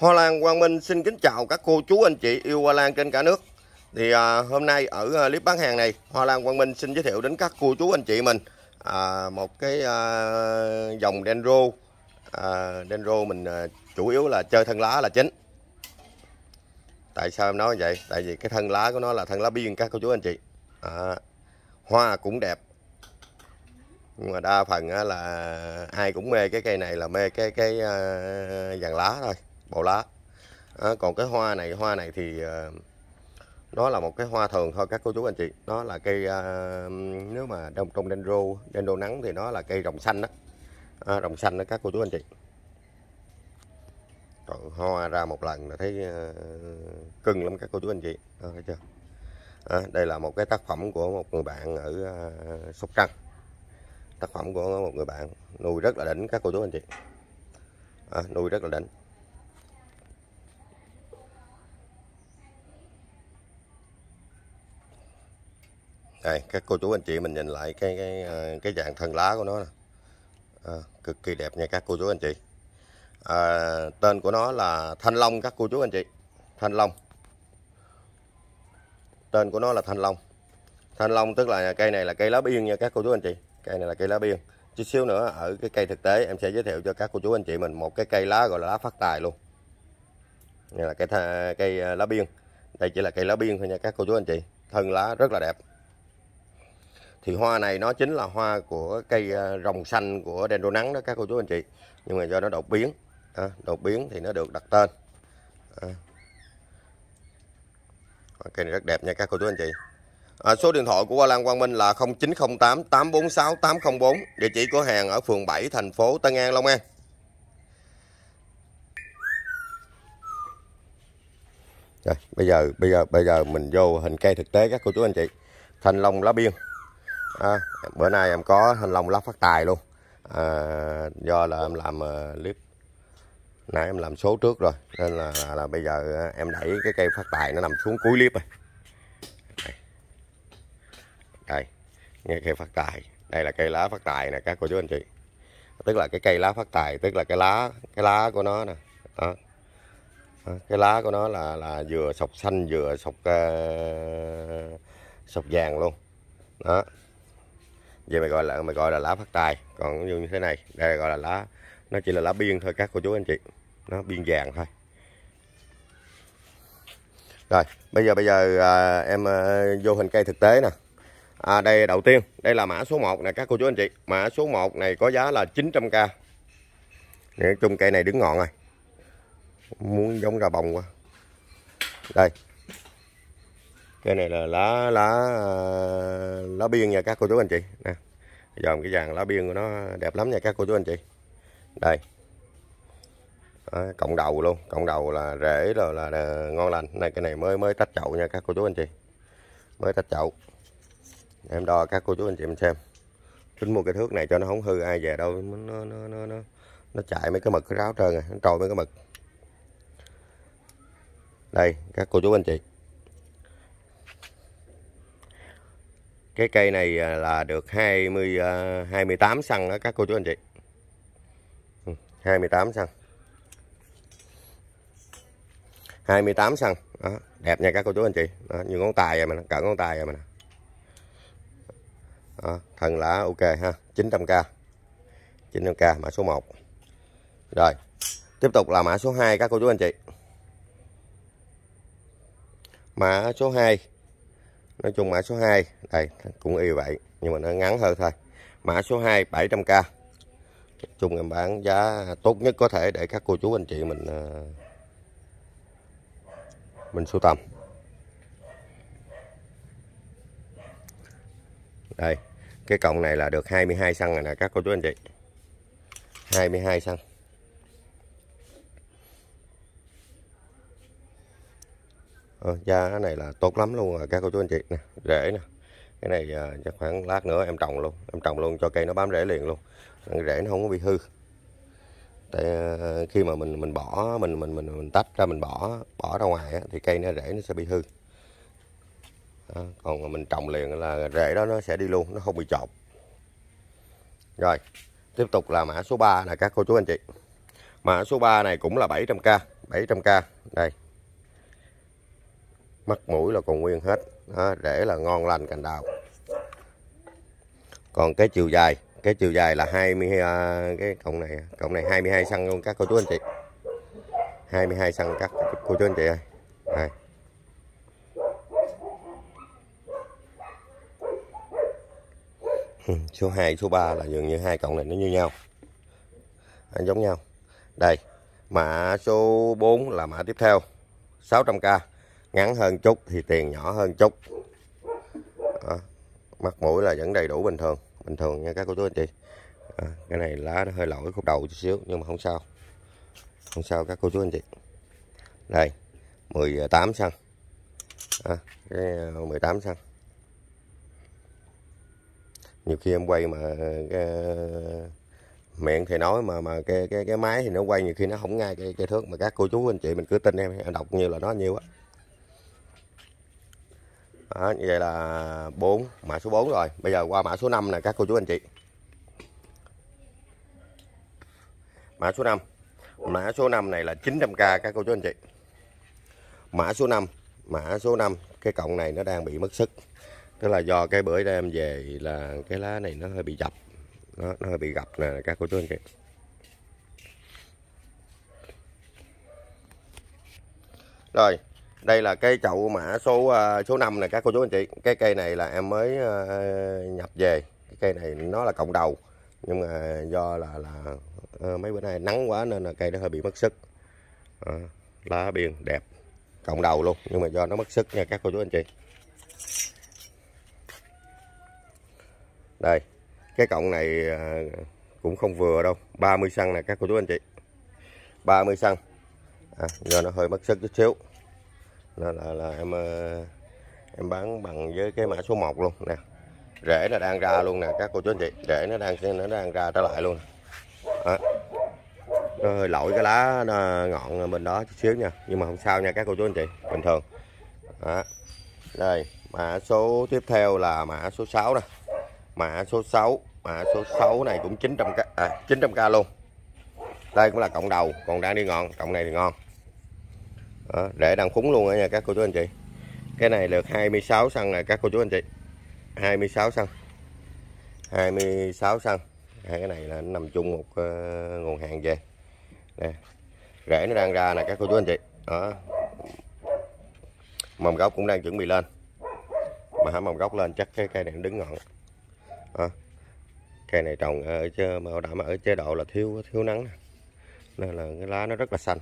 Hoa Lan Quang Minh xin kính chào các cô chú anh chị yêu Hoa Lan trên cả nước Thì à, hôm nay ở clip à, bán hàng này Hoa Lan Quang Minh xin giới thiệu đến các cô chú anh chị mình à, Một cái à, dòng Dendro à, Dendro mình à, chủ yếu là chơi thân lá là chính Tại sao em nói vậy? Tại vì cái thân lá của nó là thân lá biên các cô chú anh chị à, Hoa cũng đẹp nhưng mà đa phần là ai cũng mê cái cây này là mê cái cái uh, vàng lá thôi bộ lá à, còn cái hoa này hoa này thì ờ, nó là một cái hoa thường thôi các cô chú anh chị nó là cây à, nếu mà trong trong dendro dendro nắng thì nó là cây rồng xanh đó à, rồng xanh đó các cô chú anh chị còn hoa ra một lần là thấy à, cưng lắm các cô chú anh chị à, thấy chưa à, đây là một cái tác phẩm của một người bạn ở à, sóc trăng tác phẩm của một người bạn nuôi rất là đỉnh các cô chú anh chị à, nuôi rất là đỉnh Đây, các cô chú anh chị mình nhìn lại cái cái ờ, cái dạng thân lá của nó À, cực kỳ đẹp nha các cô chú anh chị. À, tên của nó là thanh long các cô chú anh chị. Thanh long. Tên của nó là thanh long. Thanh long tức là cây này là cây lá biên nha các cô chú anh chị. Cây này là cây lá biên. Chút xíu nữa ở cái cây thực tế em sẽ giới thiệu cho các cô chú anh chị mình một cái cây lá gọi là lá phát tài luôn. Đây là cây cây lá biên. Đây chỉ là cây lá biên thôi nha các cô chú anh chị. Thân lá rất là đẹp thì hoa này nó chính là hoa của cây ờ, rồng xanh của đen nắng đó các cô chú anh chị nhưng mà do nó đột biến à, đột biến thì nó được đặt tên à. cây này rất đẹp nha các cô chú anh chị à, số điện thoại của Hoa Lan Quang Minh là 0908 846 804 địa chỉ của hàng ở phường 7 thành phố Tân An Long An Rồi, bây giờ bây giờ bây giờ mình vô hình cây thực tế các cô chú anh chị thanh long lá biên à, bữa nay em có thanh long lắc phát tài luôn à, do là em làm uh, clip nãy em làm số trước rồi nên là, là, bây giờ à, em đẩy cái cây phát tài nó nằm xuống cuối clip rồi đây, đây. nghe cây phát tài đây là cây lá phát tài nè các cô chú anh chị tức là cái cây lá phát tài tức là cái lá cái lá của nó nè đó cái lá của nó là là vừa sọc xanh vừa sọc uh, sọc vàng luôn đó vậy mày gọi là mày gọi là lá phát tài còn như thế này đây gọi là lá nó chỉ là lá biên thôi các cô chú anh chị nó biên vàng thôi rồi bây giờ bây giờ à, em à, vô hình cây thực tế nè à, đây đầu tiên đây là mã số 1 nè các cô chú anh chị mã số 1 này có giá là 900k nói chung cây này đứng ngọn rồi muốn giống ra bồng quá đây cái này là lá lá lá biên nha các cô chú anh chị nè dòm cái vàng lá biên của nó đẹp lắm nha các cô chú anh chị đây à, cộng đầu luôn cộng đầu là rễ rồi là, là ngon lành này cái này mới mới tách chậu nha các cô chú anh chị mới tách chậu em đo các cô chú anh chị mình xem tính mua cái thước này cho nó không hư ai về đâu nó nó nó nó, nó chạy mấy cái mực cái ráo trơn à nó trôi mấy cái mực đây các cô chú anh chị cái cây này à, là được 20 28 à, xăng đó các cô chú anh chị 28 ừ, xăng 28 xăng đó, đẹp nha các cô chú anh chị đó, như ngón tay vậy mà cỡ ngón tay vậy mà đó, thần lá ok ha 900k 900k mã số 1 rồi tiếp tục là mã số 2 các cô chú anh chị mã số 2 nói chung mã số 2 đây cũng y vậy nhưng mà nó ngắn hơn thôi mã số 2 700k chung em bán giá tốt nhất có thể để các cô chú anh chị mình ờ, mình sưu tầm đây cái cọng này là được 22 xăng rồi nè các cô chú anh chị 22 xăng ờ, da cái này là tốt lắm luôn rồi các cô chú anh chị nè rễ nè cái này à, chắc khoảng lát nữa em trồng luôn em trồng luôn cho cây nó bám rễ liền luôn rễ nó không có bị hư tại à, khi mà mình mình bỏ mình mình mình, mình tách ra mình bỏ bỏ ra ngoài thì cây nó rễ nó sẽ bị hư à, còn mình trồng liền là rễ đó nó sẽ đi luôn nó không bị chột rồi tiếp tục là mã số 3 là các cô chú anh chị mã số 3 này cũng là 700k 700k đây mắt mũi là còn nguyên hết đó, để là ngon lành cành đào còn cái chiều dài cái chiều dài là 20 à, cái cộng này cộng này 22 xăng luôn các cô chú anh chị 22 xăng các cô chú anh chị ơi Đây. Ừ, số 2 số 3 là dường như hai cộng này nó như nhau nó giống nhau đây mã số 4 là mã tiếp theo 600k ngắn hơn chút thì tiền nhỏ hơn chút à, mắt mũi là vẫn đầy đủ bình thường bình thường nha các cô chú anh chị à, cái này lá nó hơi lỗi khúc đầu chút xíu nhưng mà không sao không sao các cô chú anh chị đây 18 xăng à, cái 18 ờ, xăng nhiều khi em quay mà cái, ờ, miệng thì nói mà mà cái cái cái máy thì nó quay nhiều khi nó không ngay cái, cái thước mà các cô chú anh chị mình cứ tin em đọc như là nó nhiều á đó, như vậy là 4 mã số 4 rồi bây giờ qua mã số 5 nè các cô chú anh chị mã số 5 mã số 5 này là 900k các cô chú anh chị mã số 5 mã số 5 cái cọng này nó đang bị mất sức tức là do cái bữa đem về là cái lá này nó hơi bị dập nó, nó hơi bị gập nè các cô chú anh chị rồi đây là cái chậu mã số ờ, số 5 này các cô chú anh chị cái cây này là em mới ờ, nhập về cái cây này nó là cộng đầu nhưng mà do là là ờ, mấy bữa nay nắng quá nên là cây nó hơi bị mất sức à, lá biên đẹp cộng đầu luôn nhưng mà do nó mất sức nha các cô chú anh chị đây cái cọng này cũng không vừa đâu 30 xăng nè các cô chú anh chị 30 xăng à, do nó hơi mất sức chút xíu nên là, là em ờ, em bán bằng với cái mã số 1 luôn nè rễ là đang ra luôn nè các cô chú anh chị rễ nó đang nó đang ra trở lại luôn à, nó hơi lỗi cái lá nó ngọn bên đó chút xíu nha nhưng mà không sao nha các cô chú anh chị bình thường đó. đây mã số tiếp theo là mã số 6 nè mã số 6 mã số 6 này cũng 900 k à, 900 k luôn đây cũng là cộng đầu còn đang đi ngọn cộng này thì ngon đó, ờ, để đằng khúng luôn đó nha các cô chú anh chị cái này được 26 xăng này các cô chú anh chị 26 xăng 26 xăng hai cái này là nằm chung một uh, nguồn hàng về nè rễ nó đang ra nè các cô chú anh chị đó mầm gốc cũng đang chuẩn bị lên mà hả mầm gốc lên chắc cái cây này đứng ngọn đó. Ờ. cây này trồng ở chế, màu đảm ở chế độ là thiếu thiếu nắng nên là cái lá nó rất là xanh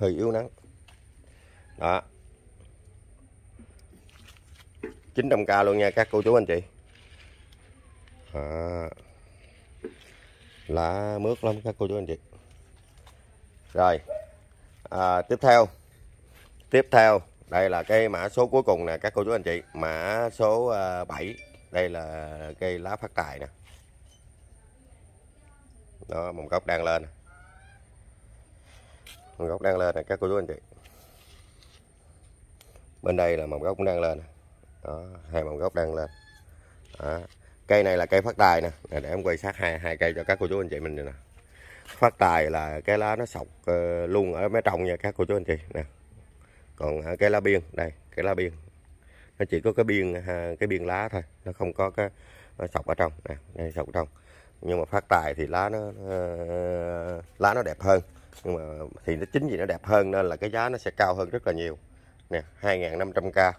hơi yếu nắng đó 900k luôn nha các cô chú anh chị à, lá mướt lắm các cô chú anh chị rồi à, tiếp theo tiếp theo đây là cây mã số cuối cùng nè các cô chú anh chị mã số 7 à, đây là cây lá phát tài nè đó mầm gốc đang lên mầm gốc đang lên này các cô chú anh chị bên đây là mầm gốc cũng đang lên đó hai mầm gốc đang lên đó. cây này là cây phát tài nè để em quay sát hai hai cây cho các cô chú anh chị mình nè phát tài là cái lá nó sọc ờ, luôn ở mé trong nha các cô chú anh chị nè còn cái lá biên đây cái lá biên nó chỉ có cái biên cái biên lá thôi nó không có cái nó sọc ở trong nè sọc trong nhưng mà phát tài thì lá nó ờ, lá nó đẹp hơn nhưng mà thì nó chính vì nó đẹp hơn nên là cái giá nó sẽ cao hơn rất là nhiều nè 2.500k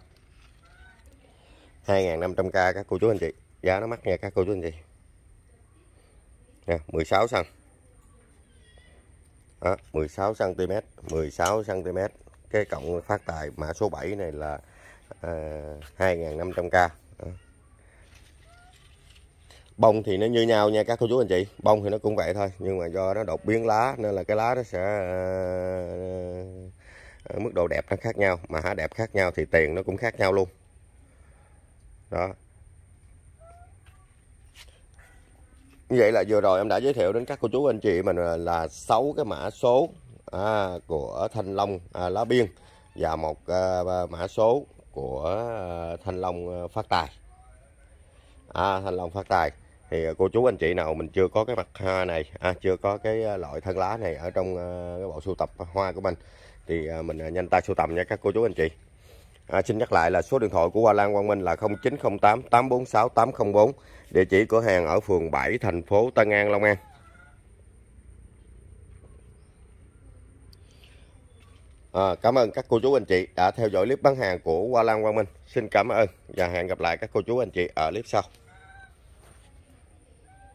2.500k các cô chú anh chị giá nó mắc nha các cô chú anh chị nè 16 xăng đó, 16 cm 16 cm cái cộng phát tài mã số 7 này là uh, ờ, 2.500k bông thì nó như nhau nha các cô chú anh chị bông thì nó cũng vậy thôi nhưng mà do nó đột biến lá nên là cái lá nó sẽ ờ, ờ, mức độ đẹp nó khác nhau mà há đẹp khác nhau thì tiền nó cũng khác nhau luôn đó như vậy là vừa rồi em đã giới thiệu đến các cô chú anh chị mình là sáu cái mã số à, của thanh long à, lá biên và một à, mã số của à, thanh long phát tài à, thanh long phát tài thì ờ, cô chú anh chị nào mình chưa có cái mặt hoa này à, chưa có cái ờ, loại thân lá này ở trong ờ, cái bộ sưu tập hoa của mình thì mình nhanh tay sưu tầm nha các cô chú anh chị à, xin nhắc lại là số điện thoại của Hoa Lan Quang Minh là 0908 846 804 địa chỉ cửa hàng ở phường 7 thành phố Tân An Long An À, cảm ơn các cô chú anh chị đã theo dõi clip bán hàng của Hoa Lan Quang Minh. Xin cảm ơn và hẹn gặp lại các cô chú anh chị ở clip sau.